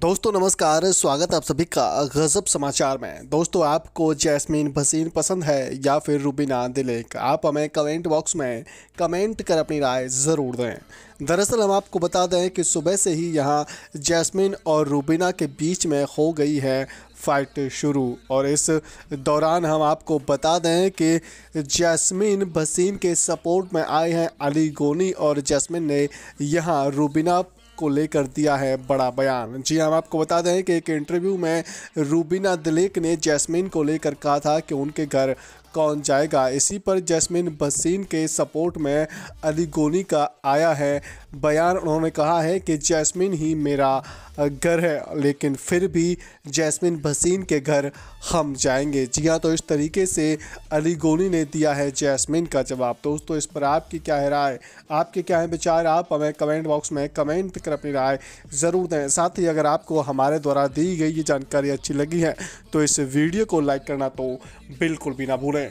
दोस्तों नमस्कार स्वागत आप सभी का गज़ब समाचार में दोस्तों आपको जैस्मीन भसीन पसंद है या फिर रूबीना दिलेक आप हमें कमेंट बॉक्स में कमेंट कर अपनी राय ज़रूर दें दरअसल हम आपको बता दें कि सुबह से ही यहाँ जैस्मीन और रूबीना के बीच में हो गई है फाइट शुरू और इस दौरान हम आपको बता दें कि जैस्मीन भसीन के सपोर्ट में आए हैं अली गोनी और जैस्मिन ने यहाँ रूबीना को लेकर दिया है बड़ा बयान जी हाँ, हम आपको बता दें कि एक इंटरव्यू में रूबीना दिलेक ने जैस्मिन को लेकर कहा था कि उनके घर कौन जाएगा इसी पर जैस्मिन भसीन के सपोर्ट में अलीगोनी का आया है बयान उन्होंने कहा है कि जैस्मिन ही मेरा घर है लेकिन फिर भी जैस्मिन भसीन के घर हम जाएंगे जी हाँ तो इस तरीके से अली गोनी ने दिया है जैस्मिन का जवाब दोस्तों इस पर आपकी क्या है राय आपके क्या है विचार आप हमें कमेंट बॉक्स में कमेंट कर अपनी राय ज़रूर दें साथ ही अगर आपको हमारे द्वारा दी गई ये जानकारी अच्छी लगी है तो इस वीडियो को लाइक करना तो बिल्कुल भी ना भूलें